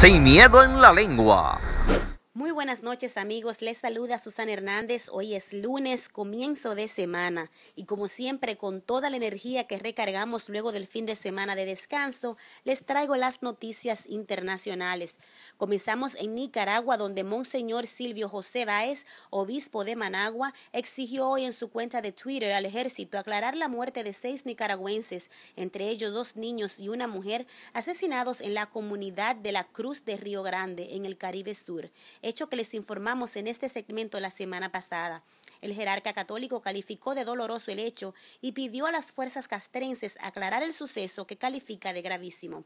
Sin miedo en la lengua. Muy buenas noches amigos, les saluda Susana Hernández, hoy es lunes, comienzo de semana y como siempre con toda la energía que recargamos luego del fin de semana de descanso, les traigo las noticias internacionales. Comenzamos en Nicaragua donde Monseñor Silvio José Báez, obispo de Managua, exigió hoy en su cuenta de Twitter al ejército aclarar la muerte de seis nicaragüenses, entre ellos dos niños y una mujer, asesinados en la comunidad de la Cruz de Río Grande, en el Caribe Sur hecho que les informamos en este segmento la semana pasada. El jerarca católico calificó de doloroso el hecho y pidió a las fuerzas castrenses aclarar el suceso que califica de gravísimo.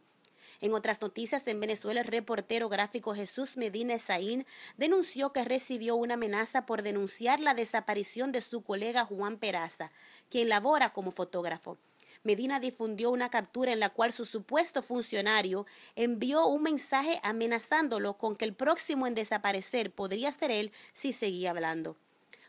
En otras noticias en Venezuela, el reportero gráfico Jesús Medina Saín denunció que recibió una amenaza por denunciar la desaparición de su colega Juan Peraza, quien labora como fotógrafo. Medina difundió una captura en la cual su supuesto funcionario envió un mensaje amenazándolo con que el próximo en desaparecer podría ser él si seguía hablando.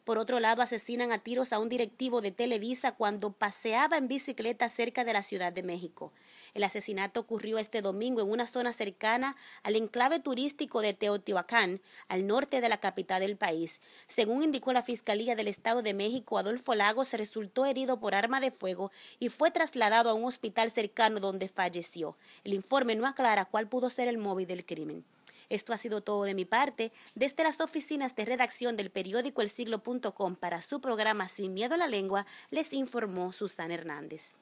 Por otro lado, asesinan a tiros a un directivo de Televisa cuando paseaba en bicicleta cerca de la Ciudad de México. El asesinato ocurrió este domingo en una zona cercana al enclave turístico de Teotihuacán, al norte de la capital del país. Según indicó la Fiscalía del Estado de México, Adolfo Lagos resultó herido por arma de fuego y fue trasladado a un hospital cercano donde falleció. El informe no aclara cuál pudo ser el móvil del crimen. Esto ha sido todo de mi parte. Desde las oficinas de redacción del periódico El Siglo.com para su programa Sin Miedo a la Lengua, les informó Susana Hernández.